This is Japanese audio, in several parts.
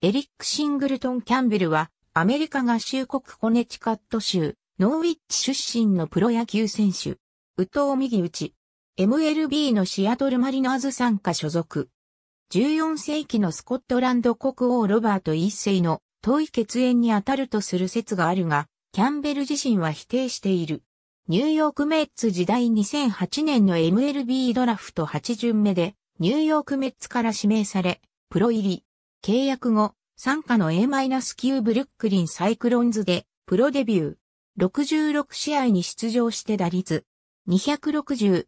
エリック・シングルトン・キャンベルは、アメリカ合衆国コネチカット州、ノーウィッチ出身のプロ野球選手。宇藤右打ち。MLB のシアトルマリナーズ参加所属。14世紀のスコットランド国王ロバート一世の遠い血縁に当たるとする説があるが、キャンベル自身は否定している。ニューヨークメッツ時代2008年の MLB ドラフト8巡目で、ニューヨークメッツから指名され、プロ入り。契約後、参加の A-9 ブルックリンサイクロンズでプロデビュー。66試合に出場して打率。264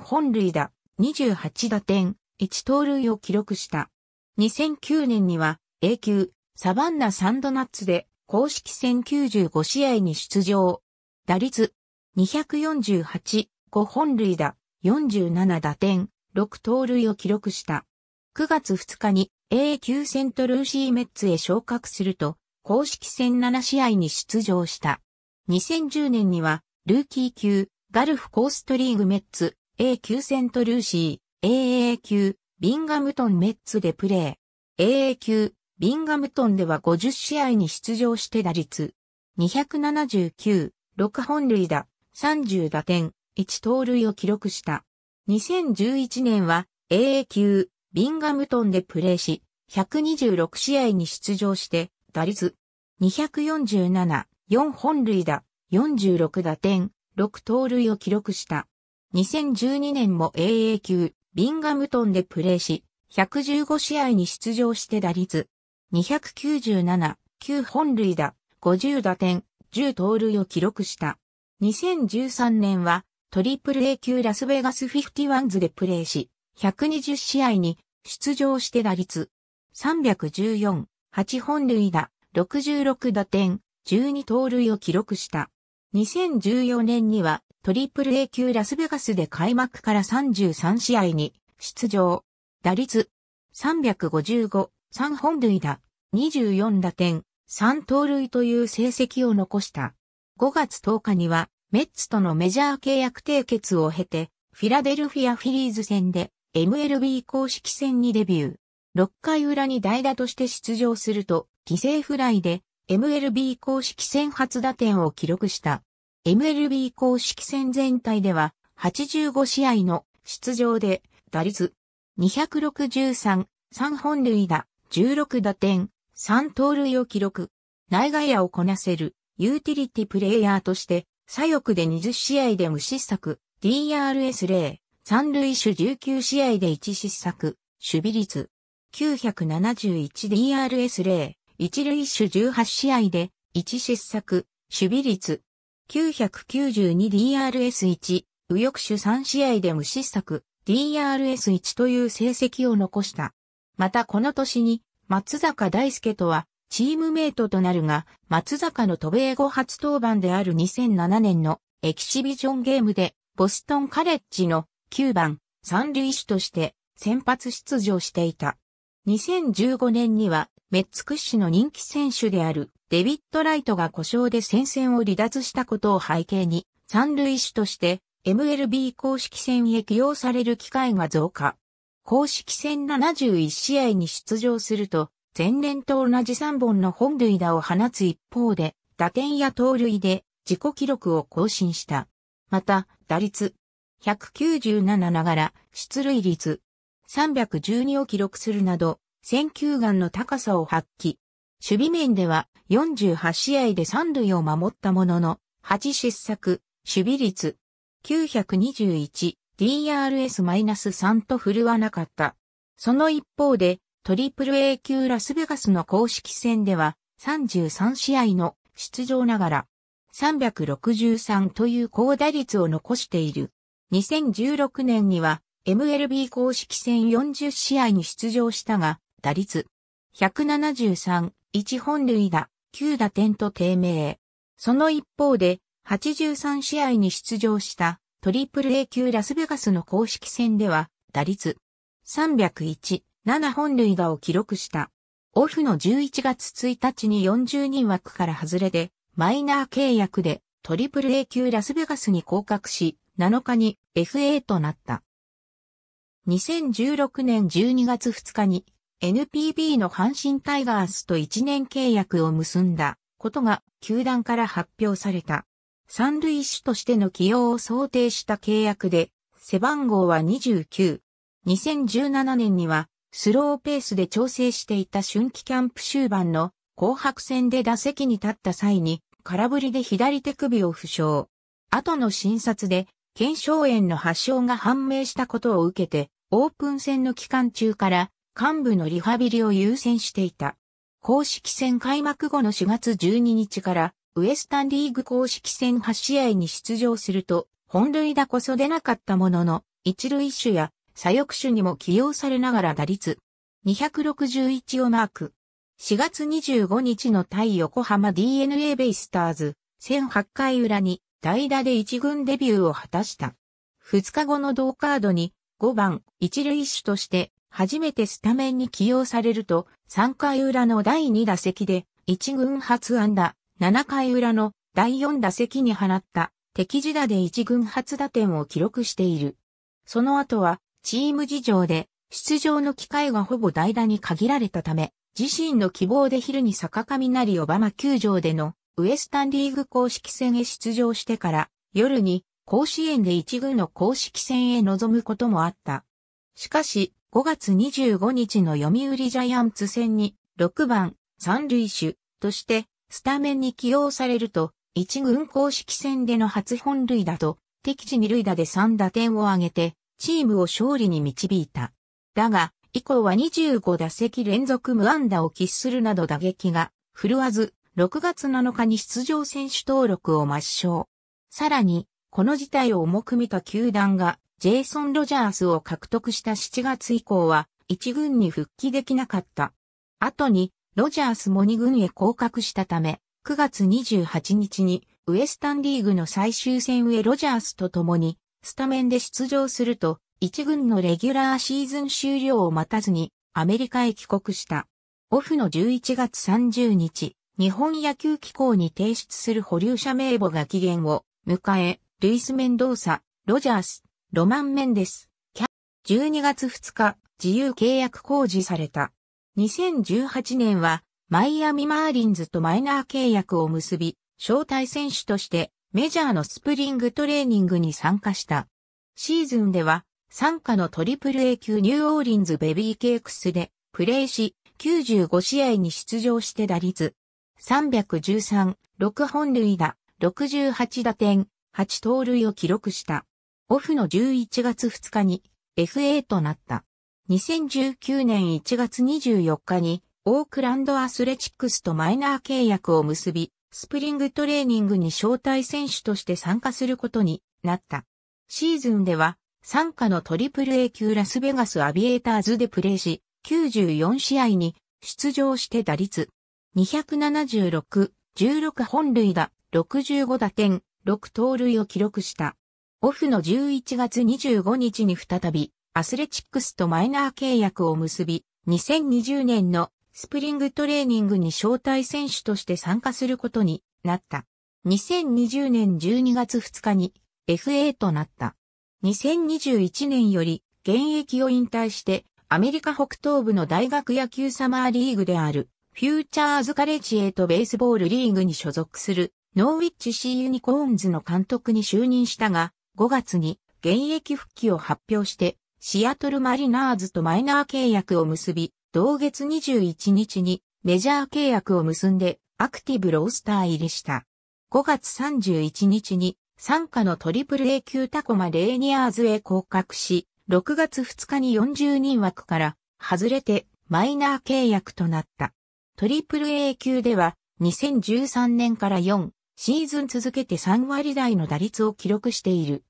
本塁打、28打点、1盗塁を記録した。2009年には A 級サバンナサンドナッツで公式戦95試合に出場。打率248、5本塁打、47打点、6盗塁を記録した。9月2日に A 級セントルーシーメッツへ昇格すると、公式戦7試合に出場した。2010年には、ルーキー級、ガルフコーストリーグメッツ、A 級セントルーシー、AA 級、ビンガムトンメッツでプレー。AA 級、ビンガムトンでは50試合に出場して打率。279、6本塁打、30打点、1盗塁を記録した。2011年は AA 級ビンガムトンでプレーし、126試合に出場して、打率247、4本塁打、46打点、6盗塁を記録した。2012年も AA 級、ビンガムトンでプレーし、115試合に出場して打率297、9本塁打、50打点、10盗塁を記録した。2013年はトリプル A 級ラスベガスフィフティワンズでプレーし、120試合に出場して打率314、8本塁打、66打点、12盗塁を記録した。2014年にはトリプル A 級ラスベガスで開幕から33試合に出場。打率355、3本塁打、24打点、3盗塁という成績を残した。5月10日にはメッツとのメジャー契約締結を経てフィラデルフィアフィリーズ戦で MLB 公式戦にデビュー。6回裏に代打として出場すると、犠牲フライで MLB 公式戦初打点を記録した。MLB 公式戦全体では85試合の出場で打率263、3本塁打、16打点、3盗塁を記録。内外野をこなせるユーティリティプレイヤーとして左翼で20試合で無失策 DRS0 三塁手19試合で1失策、守備率 971DRS0、一塁手18試合で1失策、守備率 992DRS1、右翼手3試合で無失策、DRS1 という成績を残した。またこの年に、松坂大輔とは、チームメイトとなるが、松坂の渡米後初登板である2007年のエキシビジョンゲームで、ボストンカレッジの9番、三塁手として先発出場していた。2015年には、メッツ屈指の人気選手であるデビッド・ライトが故障で戦線を離脱したことを背景に、三塁手として MLB 公式戦へ起用される機会が増加。公式戦71試合に出場すると、前年と同じ3本の本塁打を放つ一方で、打点や盗塁で自己記録を更新した。また、打率、197ながら出塁率312を記録するなど、選球眼の高さを発揮。守備面では48試合で三塁を守ったものの、8失策、守備率921、DRS-3 と振るわなかった。その一方で、トリプル A 級ラスベガスの公式戦では、33試合の出場ながら、363という高打率を残している。2016年には MLB 公式戦40試合に出場したが、打率173、1本塁打、9打点と低迷。その一方で、83試合に出場したトリプル A 級ラスベガスの公式戦では、打率301、7本塁打を記録した。オフの11月1日に40人枠から外れで、マイナー契約でトリプル A 級ラスベガスに降格し、7日に FA となった。2016年12月2日に NPB の阪神タイガースと1年契約を結んだことが球団から発表された。三塁手としての起用を想定した契約で背番号は29。2017年にはスローペースで調整していた春季キャンプ終盤の紅白戦で打席に立った際に空振りで左手首を負傷。後の診察で腱鞘炎の発症が判明したことを受けて、オープン戦の期間中から幹部のリハビリを優先していた。公式戦開幕後の4月12日からウエスタンリーグ公式戦8試合に出場すると、本塁打こそ出なかったものの、一塁手や左翼手にも起用されながら打率261をマーク。4月25日の対横浜 DNA ベイスターズ、1008回裏に代打で一軍デビューを果たした。2日後の同カードに5番一塁手として初めてスタメンに起用されると3回裏の第2打席で1軍初安打、7回裏の第4打席に放った敵地打で1軍初打点を記録している。その後はチーム事情で出場の機会がほぼ代打に限られたため、自身の希望で昼に坂上なり小浜球場でのウエスタンリーグ公式戦へ出場してから夜に甲子園で一軍の公式戦へ臨むこともあった。しかし、5月25日の読売ジャイアンツ戦に6番三塁手としてスタメンに起用されると、一軍公式戦での初本塁打と敵地二塁打で3打点を挙げて、チームを勝利に導いた。だが、以降は25打席連続無安打を喫するなど打撃が振るわず、6月7日に出場選手登録を抹消。さらに、この事態を重く見た球団が、ジェイソン・ロジャースを獲得した7月以降は、1軍に復帰できなかった。後に、ロジャースも2軍へ降格したため、9月28日に、ウエスタンリーグの最終戦へロジャースと共に、スタメンで出場すると、1軍のレギュラーシーズン終了を待たずに、アメリカへ帰国した。オフの11月30日、日本野球機構に提出する保留者名簿が期限を迎え、ルイス・メンドーサ、ロジャース、ロマン・メンデス、キャ、12月2日、自由契約公示された。2018年は、マイアミ・マーリンズとマイナー契約を結び、招待選手としてメジャーのスプリングトレーニングに参加した。シーズンでは、参加のトリプル A 級ニューオーリンズベビーケークスでプレーし、95試合に出場して打率313、6本塁打、68打点、8盗塁を記録した。オフの11月2日に FA となった。2019年1月24日にオークランドアスレチックスとマイナー契約を結び、スプリングトレーニングに招待選手として参加することになった。シーズンでは、参加のトリプル A 級ラスベガスアビエーターズでプレーし、94試合に出場して打率276、16本塁打、65打点、6盗塁を記録した。オフの11月25日に再び、アスレチックスとマイナー契約を結び、2020年のスプリングトレーニングに招待選手として参加することになった。2020年12月2日に FA となった。2021年より現役を引退してアメリカ北東部の大学野球サマーリーグであるフューチャーズカレッジイトベースボールリーグに所属するノーウィッチシーユニコーンズの監督に就任したが、5月に現役復帰を発表して、シアトルマリナーズとマイナー契約を結び、同月21日にメジャー契約を結んでアクティブロースター入りした。5月31日に参加のトリプル A 級タコマレーニアーズへ降格し、6月2日に40人枠から外れてマイナー契約となった。トリプル A 級では2013年から4シーズン続けて3割台の打率を記録している。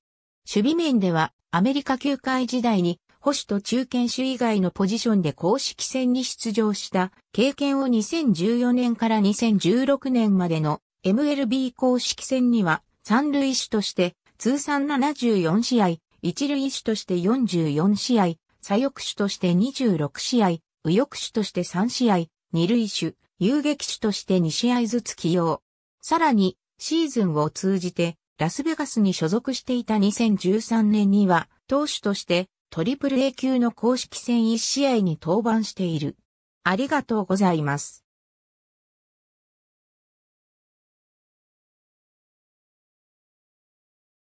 守備面ではアメリカ球界時代に保守と中堅守以外のポジションで公式戦に出場した経験を2014年から2016年までの MLB 公式戦には三塁手として通算74試合、一塁手として44試合、左翼手として26試合、右翼手として3試合、二塁手、遊撃手として2試合ずつ起用。さらに、シーズンを通じて、ラスベガスに所属していた2013年には、投手として、トリプル A 級の公式戦1試合に登板している。ありがとうございます。